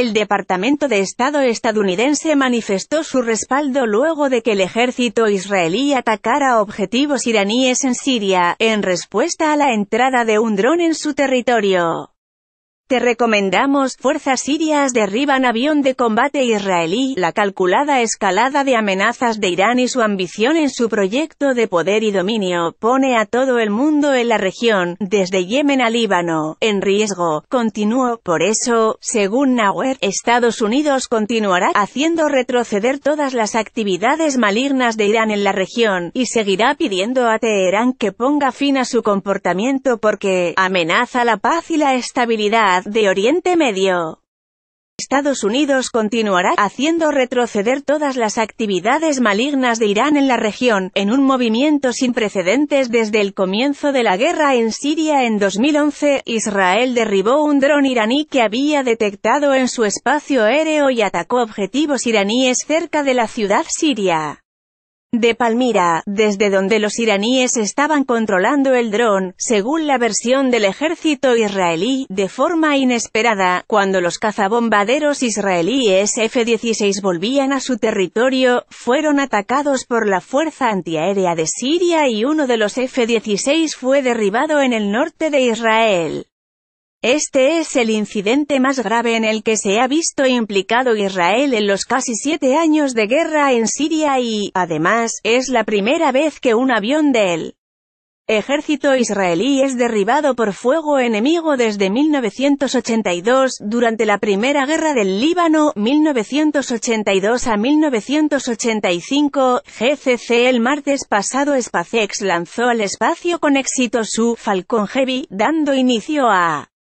El Departamento de Estado estadounidense manifestó su respaldo luego de que el ejército israelí atacara objetivos iraníes en Siria, en respuesta a la entrada de un dron en su territorio. Te recomendamos, fuerzas sirias derriban avión de combate israelí, la calculada escalada de amenazas de Irán y su ambición en su proyecto de poder y dominio, pone a todo el mundo en la región, desde Yemen a Líbano, en riesgo, continuó, por eso, según Nauer, Estados Unidos continuará, haciendo retroceder todas las actividades malignas de Irán en la región, y seguirá pidiendo a Teherán que ponga fin a su comportamiento porque, amenaza la paz y la estabilidad, de Oriente Medio. Estados Unidos continuará haciendo retroceder todas las actividades malignas de Irán en la región, en un movimiento sin precedentes desde el comienzo de la guerra en Siria en 2011. Israel derribó un dron iraní que había detectado en su espacio aéreo y atacó objetivos iraníes cerca de la ciudad siria de Palmira, desde donde los iraníes estaban controlando el dron, según la versión del ejército israelí, de forma inesperada, cuando los cazabombaderos israelíes F-16 volvían a su territorio, fueron atacados por la fuerza antiaérea de Siria y uno de los F-16 fue derribado en el norte de Israel. Este es el incidente más grave en el que se ha visto implicado Israel en los casi siete años de guerra en Siria y, además, es la primera vez que un avión del ejército israelí es derribado por fuego enemigo desde 1982, durante la Primera Guerra del Líbano, 1982 a 1985, GCC el martes pasado SpaceX lanzó al espacio con éxito su Falcon Heavy, dando inicio a